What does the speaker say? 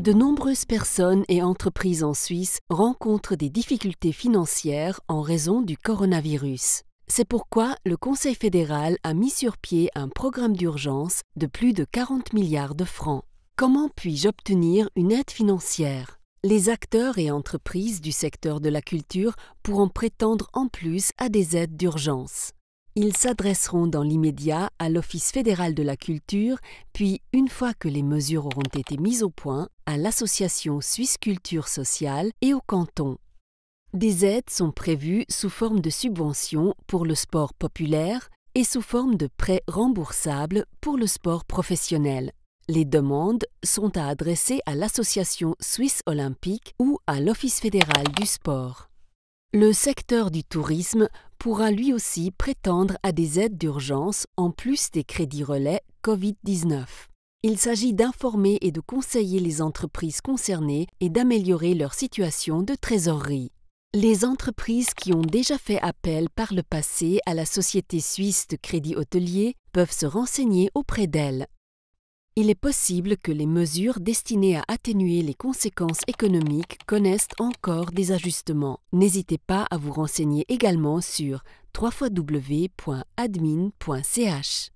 De nombreuses personnes et entreprises en Suisse rencontrent des difficultés financières en raison du coronavirus. C'est pourquoi le Conseil fédéral a mis sur pied un programme d'urgence de plus de 40 milliards de francs. Comment puis-je obtenir une aide financière Les acteurs et entreprises du secteur de la culture pourront prétendre en plus à des aides d'urgence. Ils s'adresseront dans l'immédiat à l'Office fédéral de la culture, puis, une fois que les mesures auront été mises au point, à l'Association Suisse Culture Sociale et au canton. Des aides sont prévues sous forme de subventions pour le sport populaire et sous forme de prêts remboursables pour le sport professionnel. Les demandes sont à adresser à l'Association Suisse Olympique ou à l'Office fédéral du sport. Le secteur du tourisme pourra lui aussi prétendre à des aides d'urgence en plus des crédits relais COVID-19. Il s'agit d'informer et de conseiller les entreprises concernées et d'améliorer leur situation de trésorerie. Les entreprises qui ont déjà fait appel par le passé à la société suisse de crédit hôtelier peuvent se renseigner auprès d'elle il est possible que les mesures destinées à atténuer les conséquences économiques connaissent encore des ajustements. N'hésitez pas à vous renseigner également sur www.admin.ch.